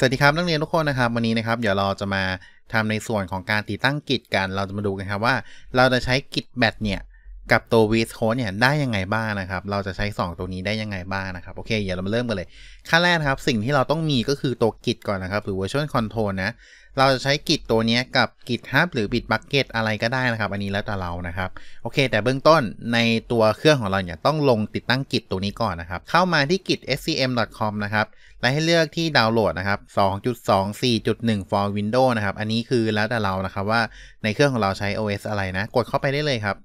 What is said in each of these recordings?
สวัสดีครับนักเรียนทุกคนนะครับ วันนี้นะครับ เดี๋ยวเราจะมาทำในส่วนของการติดตั้งกิจกันเราจะมาดูกันครับว่า เราจะใช้กิจแบตเนี่ยกับตัว VS Code เนี่ยได้ยังไงบ้างนะครับเราจะใช้ 2 ตัวนี้ได้ยังไงบ้างนะครับโอเคเดี๋ยวเรามาเริ่มกันเลยขั้นแรกครับสิ่งที่เราต้องมีก็คือตัวกิจก่อนนะครับหรือ Virtual Control นะเราจะใช้กิจตัวนี้กับกิจ Hub หรือ Bitbucket อะไรก็ได้นะครับ อันนี้แล้วแต่เรานะครับ โอเค แต่เบื้องต้นในตัวเครื่องของเราเนี่ยต้องลงติดตั้งกิจตัวนี้ก่อนนะครับ เข้ามาที่กิจ scm.com นะครับและให้เลือกที่ดาวน์โหลดนะครับ 2.24.1 for Windows นะครับอันนี้คือแล้วแต่เรานะครับว่าในเครื่องของเราใช้ OS อะไรนะ กดเข้าไปได้เลยครับ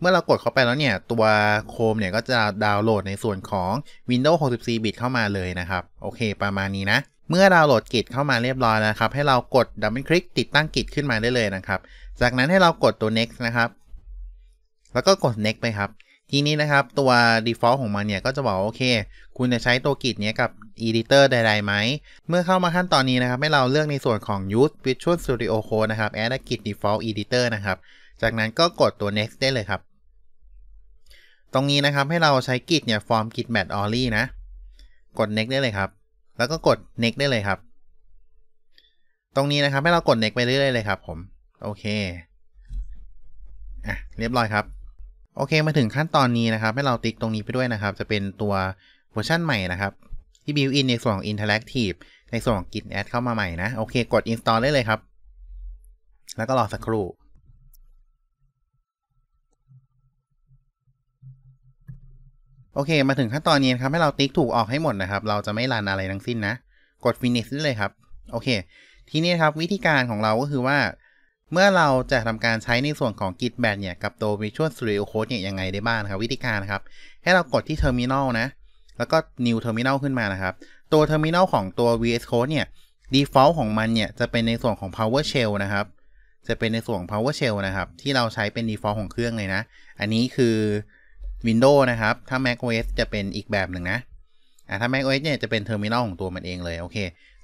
เมื่อเรากดเข้าไปแล้วเนี่ยตัว Chrome เนี่ยก็จะดาวน์โหลดในส่วนของ Windows 64 บิตเข้ามาเลยนะครับ โอเคประมาณนี้นะ เมื่อดาวน์โหลดกิจเข้ามาเรียบร้อยแล้วครับ ให้เรากดดับเบิลคลิกติดตั้งกิจขึ้นมาได้เลยนะครับ จากนั้นให้เรากดตัว next นะครับ แล้วก็กด next ไปครับ ทีนี้นะครับตัว default ของมันเนี่ยก็จะบอกโอเค คุณจะใช้ตัวกิจนี้กับ editor ใดๆไหม เมื่อเข้ามาขั้นตอนนี้นะครับ ให้เราเลือกในส่วนของ use visual studio code นะครับ add a ิจ default editor นะครับจากนั้นก็กดตัว next ได้เลยครับ ตรงนี้นะครับให้เราใช้กิจเนี่ย form git m a t only นะ กด next ได้เลยครับ แล้วก็กด next ได้เลยครับ ตรงนี้นะครับให้เรากด next ไปเรื่อยๆเลยครับผม โอเค อ่ะ เรียบร้อยครับ โอเค มาถึงขั้นตอนนี้นะครับ ให้เราติ๊กตรงนี้ไปด้วยนะครับ จะเป็นตัวเวอร์ชันใหม่นะครับ ที่ built in ในส่วนของ interactive ในส่วนของ git add เข้ามาใหม่นะ โอเค กด install ได้เลยครับ แล้วก็รอสักครู่โอเคมาถึงขั้นตอนนี้นครับให้เราติ๊กถูกออกให้หมดนะครับ เราจะไม่รันอะไรทั้งสิ้นนะ กด finish ได้เลยครับ โอเค ทีนี้ครับวิธีการของเราก็คือว่าเมื่อเราจะทำการใช้ในส่วนของ git b a s h เนี่ยกับตัว v i r t u a l studio code เนี่ยยังไงได้บ้างครับ วิธีการครับ ให้เรากดที่ terminal นะ แล้วก็ new terminal ขึ้นมานะครับ ตัว terminal ของตัว vs code เนี่ย default ของมันเนี่ยจะเป็นในส่วนของ powershell นะครับ จะเป็นในส่วนของ PowerShell นะครับ ที่เราใช้เป็น default ของเครื่องเลยนะ อันนี้คือ Windows นะครับ ถ้า Mac OS จะเป็นอีกแบบหนึ่งนะอ่าถ้า Mac OS เนี่ยจะเป็นเทอร์มินอลของตัวมันเองเลย โอเค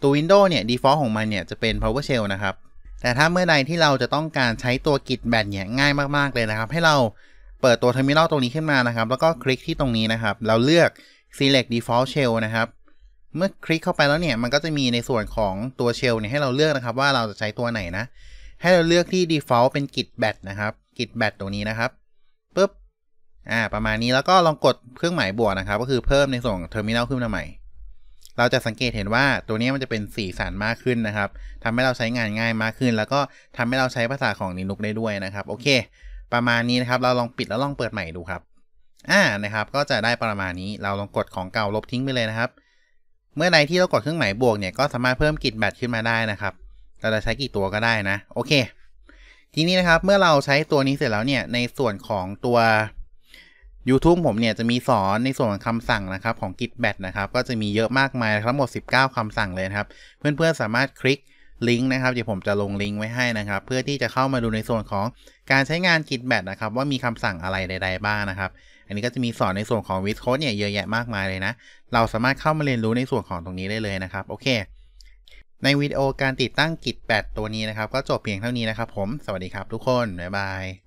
ตัว Windows เนี่ย default ของมันเนี่ยจะเป็น PowerShell นะครับ แต่ถ้าเมื่อใดที่เราจะต้องการใช้ตัวกิจแบตเนี่ยง่ายมาก ๆเลยนะครับ ให้เราเปิดตัวเทอร์มินอลตรงนี้ขึ้นมานะครับ แล้วก็คลิกที่ตรงนี้นะครับ เราเลือก select default shell นะครับ เมื่อคลิกเข้าไปแล้วเนี่ยมันก็จะมีในส่วนของตัวเชลเนี่ยให้เราเลือกนะครับ ว่าเราจะใช้ตัวไหนนะ ให้เราเลือกที่ default เป็นกิจแบตนะครับกิจแบตตรงนี้นะครับปุ๊บอ่าประมาณนี้แล้วก็ลองกดเครื่องหมายบวกนะครับ ก็คือเพิ่มในส่วนเทอร์มินอลขึ้นมาใหม่เราจะสังเกตเห็นว่าตัวนี้มันจะเป็นสีสันมากขึ้นนะครับทำให้เราใช้งานง่ายมากขึ้นแล้วก็ทำให้เราใช้ภาษาของนิลุกได้ด้วยนะครับ โอเค ประมาณนี้นะครับเราลองปิดแล้วลองเปิดใหม่ดูครับอ่านะครับ ก็จะได้ประมาณนี้ เราลองกดของเก่าลบทิ้งไปเลยนะครับ เมื่อใดที่เรากดเครื่องหมายบวกเนี่ยก็สามารถเพิ่มกิจแบตขึ้นมาได้นะครับเราจะใช้กี่ตัวก็ได้นะโอเค ทีนี้นะครับเมื่อเราใช้ตัวนี้เสร็จแล้วเนี่ย ในส่วนของตัว YouTube ผมเนี่ยจะมีสอนในส่วนของคำสั่งนะครับของ Git b a t นะครับก็จะมีเยอะมากมายทั้งหมด 19 คำสั่งเลยครับเพื่อนๆสามารถคลิกลิงก์นะครับเดี๋ยวผมจะลงลิงก์ไว้ให้นะครับ เพื่อที่จะเข้ามาดูในส่วนของการใช้งาน Git b a t นะครับว่ามีคำสั่งอะไรใดๆบ้างนะครับ อันนี้ก็จะมีสอนในส่วนของวิดโค้ดเนี่ยเยอะแยะมากมายเลยนะเราสามารถเข้ามาเรียนรู้ในส่วนของตรงนี้ได้เลยนะครับโอเค ในวิดีโอการติดตั้ง Git b a t ตัวนี้นะครับ ก็จบเพียงเท่านี้นะครับ ผม สวัสดีครับทุกคนบ๊ายบาย